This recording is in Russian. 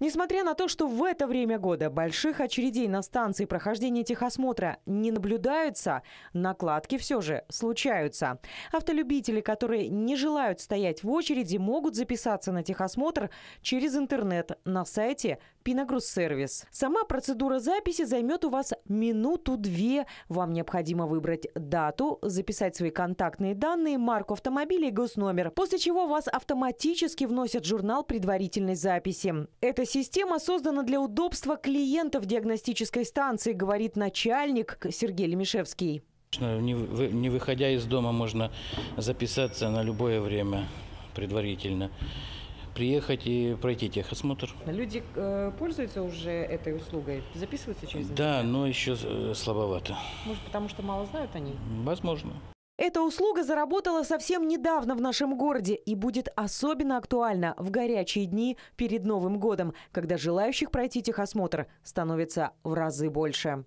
Несмотря на то, что в это время года больших очередей на станции прохождения техосмотра не наблюдаются, накладки все же случаются. Автолюбители, которые не желают стоять в очереди, могут записаться на техосмотр через интернет на сайте сервис. Сама процедура записи займет у вас минуту-две. Вам необходимо выбрать дату, записать свои контактные данные, марку автомобиля и госномер, после чего вас автоматически вносят в журнал предварительной записи. Эта система создана для удобства клиентов диагностической станции, говорит начальник Сергей Лемешевский. Не выходя из дома, можно записаться на любое время предварительно приехать и пройти техосмотр. Люди э, пользуются уже этой услугой? Записываются через интернет? Да, но еще э, слабовато. Может, потому что мало знают они? Возможно. Эта услуга заработала совсем недавно в нашем городе и будет особенно актуальна в горячие дни перед Новым годом, когда желающих пройти техосмотр становится в разы больше.